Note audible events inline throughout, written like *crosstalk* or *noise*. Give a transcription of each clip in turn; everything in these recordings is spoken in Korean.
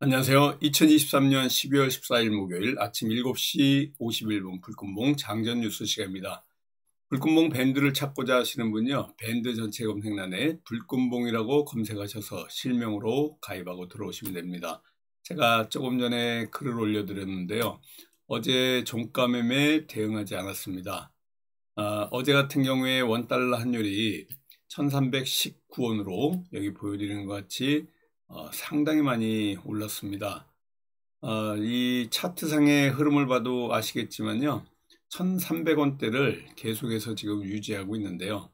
안녕하세요. 2023년 12월 14일 목요일 아침 7시 51분 불금봉 장전 뉴스 시간입니다. 불금봉 밴드를 찾고자 하시는 분요. 밴드 전체 검색란에 불금봉이라고 검색하셔서 실명으로 가입하고 들어오시면 됩니다. 제가 조금 전에 글을 올려드렸는데요. 어제 종가 매매 대응하지 않았습니다. 아, 어제 같은 경우에 원달러 환율이 1319원으로 여기 보여드리는 것 같이 어, 상당히 많이 올랐습니다. 어, 이 차트상의 흐름을 봐도 아시겠지만요. 1300원대를 계속해서 지금 유지하고 있는데요.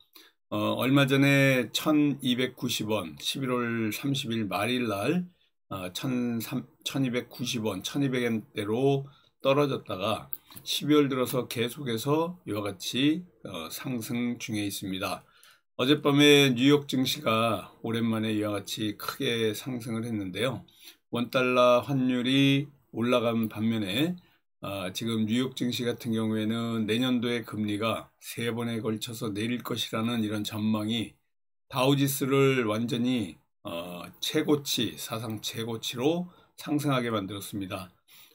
어, 얼마 전에 1290원 11월 30일 말일 날 어, 1290원 1200원대로 떨어졌다가 12월 들어서 계속해서 이와 같이 어, 상승 중에 있습니다. 어젯밤에 뉴욕 증시가 오랜만에 이와 같이 크게 상승을 했는데요. 원달러 환율이 올라간 반면에 아, 지금 뉴욕 증시 같은 경우에는 내년도에 금리가 세 번에 걸쳐서 내릴 것이라는 이런 전망이 다우지수를 완전히 어, 최고치, 사상 최고치로 상승하게 만들었습니다.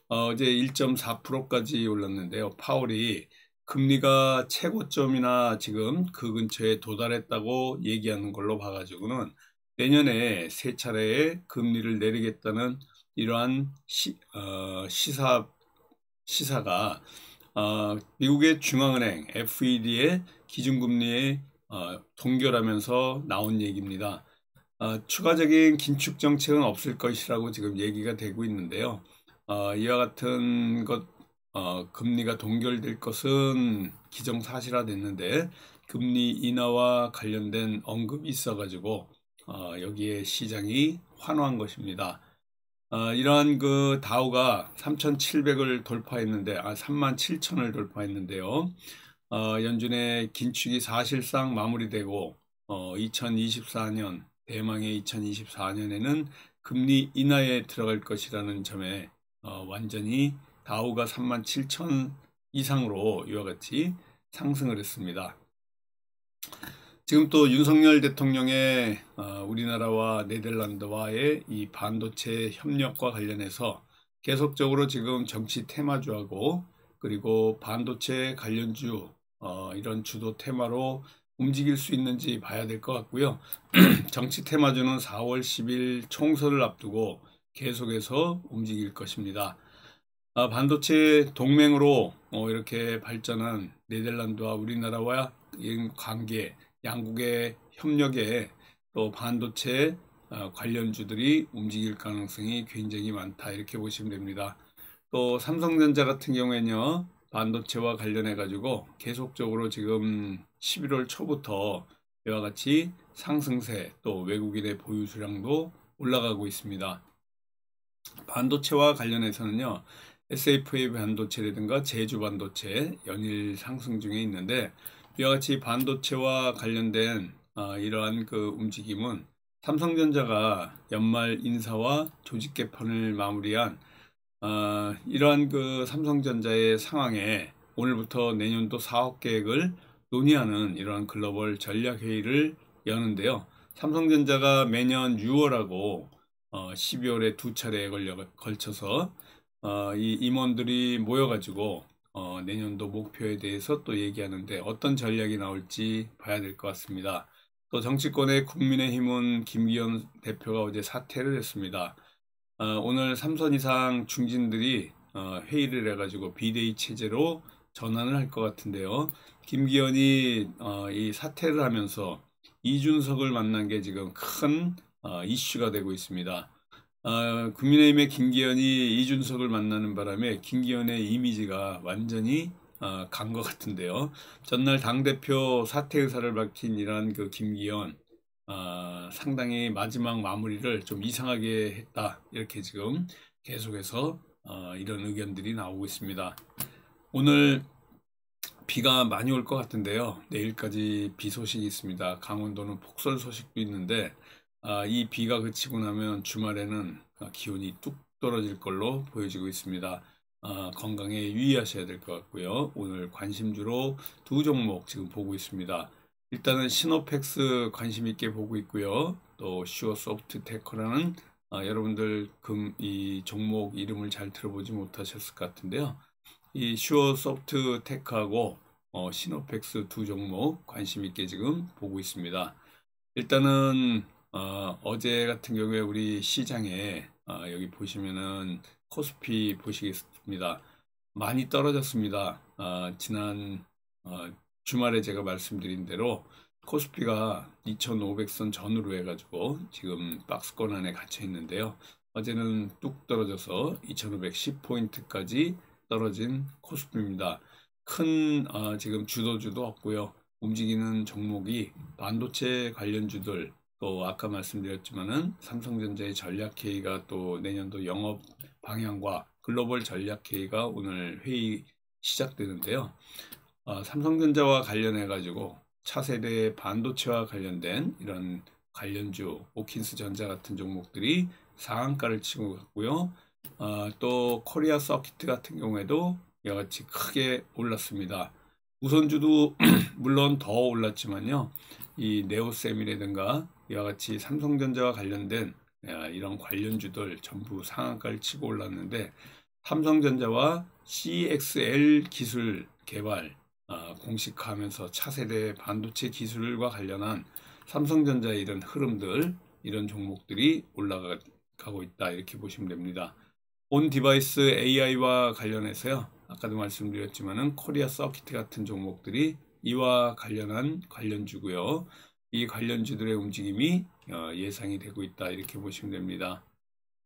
어, 어제 1.4%까지 올랐는데요. 파월이 금리가 최고점이나 지금 그 근처에 도달했다고 얘기하는 걸로 봐가지고는 내년에 세 차례의 금리를 내리겠다는 이러한 시, 어, 시사, 시사가 어, 미국의 중앙은행 FED의 기준금리에 어, 동결하면서 나온 얘기입니다. 어, 추가적인 긴축 정책은 없을 것이라고 지금 얘기가 되고 있는데요. 어, 이와 같은 것 어, 금리가 동결될 것은 기정사실화 됐는데 금리 인하와 관련된 언급이 있어가지고 어, 여기에 시장이 환호한 것입니다. 어, 이러한 그 다우가 3,700을 돌파했는데 아 37,000을 돌파했는데요. 어, 연준의 긴축이 사실상 마무리되고 어, 2024년 대망의 2024년에는 금리 인하에 들어갈 것이라는 점에 어, 완전히 다우가 3만 7천 이상으로 이와 같이 상승을 했습니다. 지금 또 윤석열 대통령의 어, 우리나라와 네덜란드와의 이 반도체 협력과 관련해서 계속적으로 지금 정치 테마주하고 그리고 반도체 관련주 어, 이런 주도 테마로 움직일 수 있는지 봐야 될 것 같고요. *clears throat* 정치 테마주는 4월 10일 총선을 앞두고 계속해서 움직일 것입니다. 아, 반도체 동맹으로 어, 이렇게 발전한 네덜란드와 우리나라와 관계, 양국의 협력에 또 반도체 아, 관련주들이 움직일 가능성이 굉장히 많다 이렇게 보시면 됩니다. 또 삼성전자 같은 경우에는요. 반도체와 관련해 가지고 계속적으로 지금 11월 초부터 이와 같이 상승세 또 외국인의 보유 수량도 올라가고 있습니다. 반도체와 관련해서는요. SFA 반도체라든가 제주 반도체 연일 상승 중에 있는데 이와 같이 반도체와 관련된 아, 이러한 그 움직임은 삼성전자가 연말 인사와 조직 개편을 마무리한 아, 이러한 그 삼성전자의 상황에 오늘부터 내년도 사업 계획을 논의하는 이러한 글로벌 전략 회의를 여는데요. 삼성전자가 매년 6월하고 12월에 어, 두 차례에 걸쳐서 어, 이 임원들이 모여가지고 어, 내년도 목표에 대해서 또 얘기하는데 어떤 전략이 나올지 봐야 될 것 같습니다. 또 정치권의 국민의힘은 김기현 대표가 어제 사퇴를 했습니다. 어, 오늘 3선 이상 중진들이 어, 회의를 해가지고 비대위 체제로 전환을 할 것 같은데요. 김기현이 어, 이 사퇴를 하면서 이준석을 만난 게 지금 큰 어, 이슈가 되고 있습니다. 어, 국민의힘의 김기현이 이준석을 만나는 바람에 김기현의 이미지가 완전히 어, 아, 간것 같은데요. 전날 당대표 사퇴 의사를 밝힌 이란그 김기현 어, 상당히 마지막 마무리를 좀 이상하게 했다. 이렇게 지금 계속해서 어, 이런 의견들이 나오고 있습니다. 오늘 비가 많이 올 것 같은데요. 내일까지 비 소식이 있습니다. 강원도는 폭설 소식도 있는데 아, 이 비가 그치고 나면 주말에는 아, 기온이 뚝 떨어질 걸로 보여지고 있습니다. 아, 건강에 유의하셔야 될 것 같고요. 오늘 관심주로 두 종목 지금 보고 있습니다. 일단은 시노펙스 관심 있게 보고 있고요. 또시오소프트테커라는 아, 여러분들 금이 종목 이름을 잘 들어보지 못하셨을 것 같은데요. 이 슈어소프트테크하고 어, 시노펙스 두 종목 관심 있게 지금 보고 있습니다. 일단은 어, 어제 같은 경우에 우리 시장에 어, 여기 보시면은 코스피 보시겠습니다. 많이 떨어졌습니다. 어, 지난 어, 주말에 제가 말씀드린 대로 코스피가 2,500선 전후로 해가지고 지금 박스권 안에 갇혀 있는데요. 어제는 뚝 떨어져서 2,510포인트까지 떨어진 코스피입니다. 큰 어, 지금 주도주도 없고요. 움직이는 종목이 반도체 관련주들 또 어, 아까 말씀드렸지만은 삼성전자의 전략 회의가 또 내년도 영업 방향과 글로벌 전략 회의가 오늘 회의 시작되는데요. 어, 삼성전자와 관련해 가지고 차세대 반도체와 관련된 이런 관련주 오킨스 전자 같은 종목들이 상한가를 치고 갔고요. 어, 또 코리아 서킷 같은 경우에도 이와 같이 크게 올랐습니다. 우선주도 *clears throat* 물론 더 올랐지만요. 이 네오셈이라든가 이와 같이 삼성전자와 관련된 아, 이런 관련주들 전부 상한가를 치고 올랐는데 삼성전자와 CXL 기술 개발 아, 공식화하면서 차세대 반도체 기술과 관련한 삼성전자의 이런 흐름들 이런 종목들이 올라가고 있다 이렇게 보시면 됩니다. 온 디바이스 AI와 관련해서요. 아까도 말씀드렸지만은 코리아 서킷 같은 종목들이 이와 관련한 관련주고요. 이 관련주들의 움직임이 어, 예상이 되고 있다 이렇게 보시면 됩니다.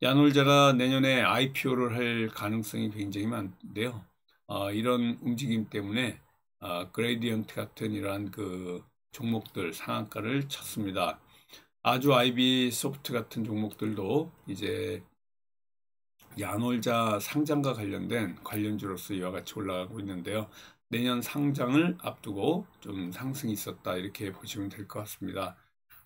야놀자가 내년에 IPO를 할 가능성이 굉장히 많은데요. 어, 이런 움직임 때문에 어, 아, 그레디언트 이 같은 이러한 그 종목들 상한가를 쳤습니다. 아주 IB 소프트 같은 종목들도 이제 야놀자 상장과 관련된 관련주로서 이와 같이 올라가고 있는데요. 내년 상장을 앞두고 좀 상승이 있었다 이렇게 보시면 될 것 같습니다.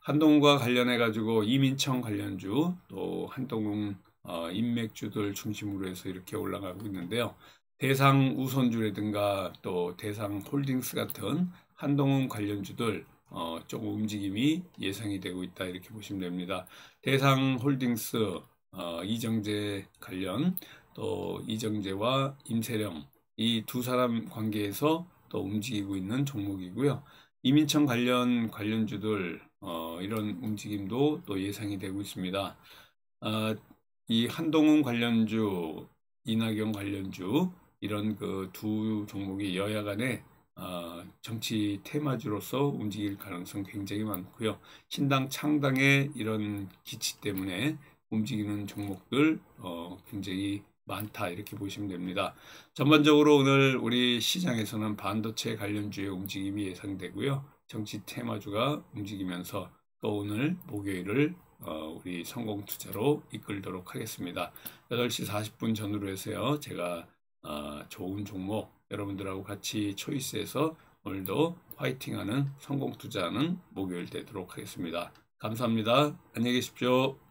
한동과 관련해 가지고 이민청 관련주 또 한동궁 어, 인맥주들 중심으로 해서 이렇게 올라가고 있는데요. 대상 우선주라든가 또 대상 홀딩스 같은 한동훈 관련주들 어, 조금 움직임이 예상이 되고 있다 이렇게 보시면 됩니다. 대상 홀딩스 어, 이정재 관련 또 이정재와 임세령 이 두 사람 관계에서 또 움직이고 있는 종목이고요. 이민청 관련 관련주들 어, 이런 움직임도 또 예상이 되고 있습니다. 어, 이 한동훈 관련주, 이낙연 관련주 이런 그 두 종목이 여야 간에 어, 정치 테마주로서 움직일 가능성 굉장히 많고요. 신당 창당의 이런 기치 때문에 움직이는 종목들 어, 굉장히 많다 이렇게 보시면 됩니다. 전반적으로 오늘 우리 시장에서는 반도체 관련주의 움직임이 예상되고요. 정치 테마주가 움직이면서 또 오늘 목요일을 어, 우리 성공 투자로 이끌도록 하겠습니다. 8시 40분 전후로 해서요. 제가 어, 좋은 종목 여러분들하고 같이 초이스해서 오늘도 화이팅하는 성공 투자는 목요일 되도록 하겠습니다. 감사합니다. 안녕히 계십시오.